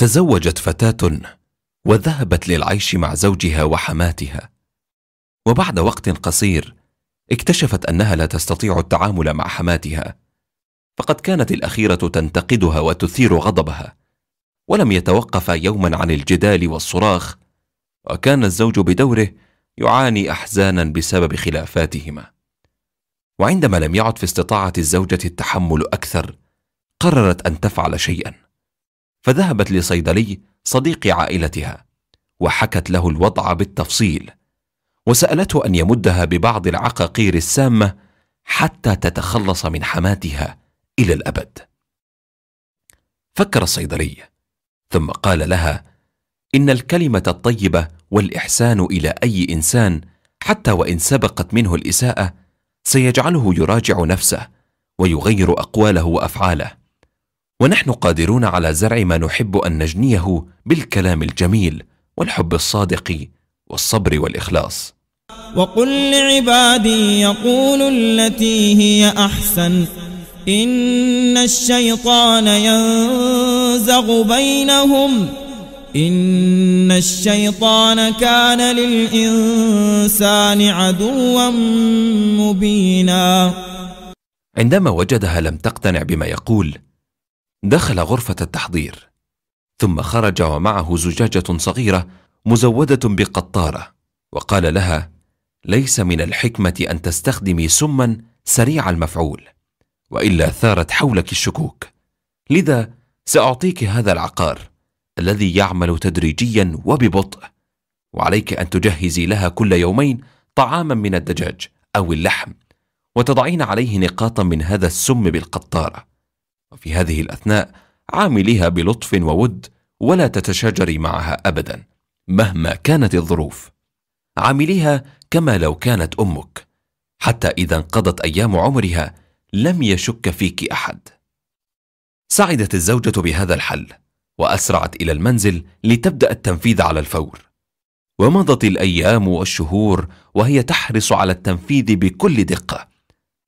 تزوجت فتاة وذهبت للعيش مع زوجها وحماتها وبعد وقت قصير اكتشفت أنها لا تستطيع التعامل مع حماتها فقد كانت الأخيرة تنتقدها وتثير غضبها ولم يتوقف يوما عن الجدال والصراخ وكان الزوج بدوره يعاني أحزانا بسبب خلافاتهما وعندما لم يعد في استطاعة الزوجة التحمل أكثر قررت أن تفعل شيئا فذهبت لصيدلي صديق عائلتها وحكت له الوضع بالتفصيل وسألته أن يمدها ببعض العقاقير السامة حتى تتخلص من حماتها إلى الأبد فكر الصيدلي ثم قال لها إن الكلمة الطيبة والإحسان إلى أي إنسان حتى وإن سبقت منه الإساءة سيجعله يراجع نفسه ويغير أقواله وأفعاله ونحن قادرون على زرع ما نحب ان نجنيه بالكلام الجميل والحب الصادق والصبر والاخلاص وقل لعبادي يقولوا التي هي احسن ان الشيطان ينزغ بينهم إن الشيطان كان للإنسان عدوا مبينا عندما وجدها لم تقتنع بما يقول دخل غرفة التحضير ثم خرج ومعه زجاجة صغيرة مزودة بقطارة وقال لها ليس من الحكمة أن تستخدمي سما سريع المفعول وإلا ثارت حولك الشكوك لذا سأعطيك هذا العقار الذي يعمل تدريجيا وببطء وعليك أن تجهزي لها كل يومين طعاما من الدجاج أو اللحم وتضعين عليه نقاطا من هذا السم بالقطارة وفي هذه الأثناء عامليها بلطف وود ولا تتشاجري معها أبدا مهما كانت الظروف عامليها كما لو كانت أمك حتى إذا انقضت أيام عمرها لم يشك فيك أحد سعدت الزوجة بهذا الحل وأسرعت إلى المنزل لتبدأ التنفيذ على الفور ومضت الأيام والشهور وهي تحرص على التنفيذ بكل دقة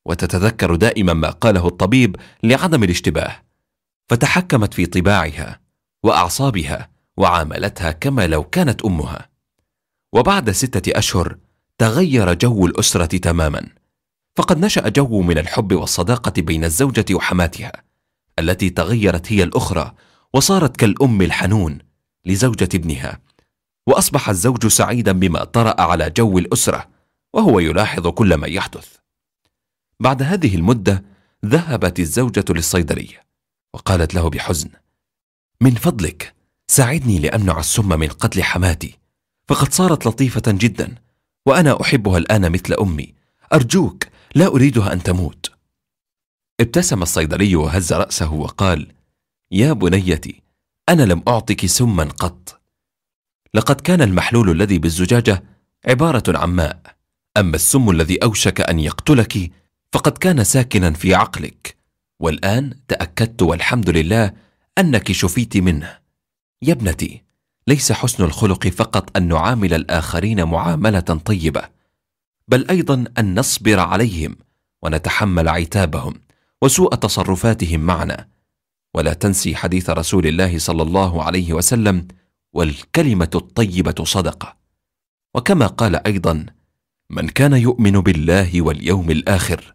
وتتذكر دائما ما قاله الطبيب لعدم الاشتباه فتحكمت في طباعها واعصابها وعاملتها كما لو كانت امها وبعد سته اشهر تغير جو الاسره تماما فقد نشا جو من الحب والصداقه بين الزوجه وحماتها التي تغيرت هي الاخرى وصارت كالام الحنون لزوجه ابنها واصبح الزوج سعيدا بما طرا على جو الاسره وهو يلاحظ كل ما يحدث بعد هذه المدة ذهبت الزوجة للصيدلية وقالت له بحزن من فضلك ساعدني لأمنع السم من قتل حماتي فقد صارت لطيفة جدا وأنا أحبها الآن مثل أمي أرجوك لا أريدها أن تموت ابتسم الصيدلي وهز رأسه وقال يا بنيتي أنا لم أعطك سما قط لقد كان المحلول الذي بالزجاجة عبارة عن ماء أما السم الذي أوشك أن يقتلك فقد كان ساكنا في عقلك والان تاكدت والحمد لله انك شفيت منه يا ابنتي ليس حسن الخلق فقط ان نعامل الاخرين معامله طيبه بل ايضا ان نصبر عليهم ونتحمل عتابهم وسوء تصرفاتهم معنا ولا تنسي حديث رسول الله صلى الله عليه وسلم والكلمه الطيبه صدقه وكما قال ايضا من كان يؤمن بالله واليوم الاخر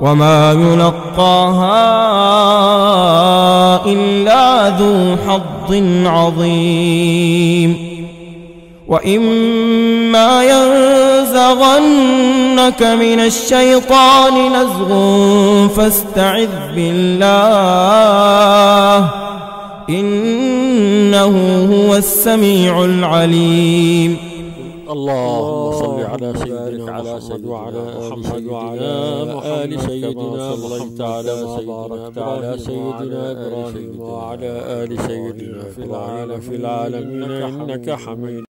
وما يلقاها إلا ذو حظ عظيم وإما ينزغنك من الشيطان نزغ فاستعذ بالله إنه هو السميع العليم اللهم صل على سيدنا على محمد وعلى محمد وعلى آل سيدنا صليت على سيدنا على سيدنا إبراهيم وعلى آل سيدنا في العالم في العالمين إنك حميد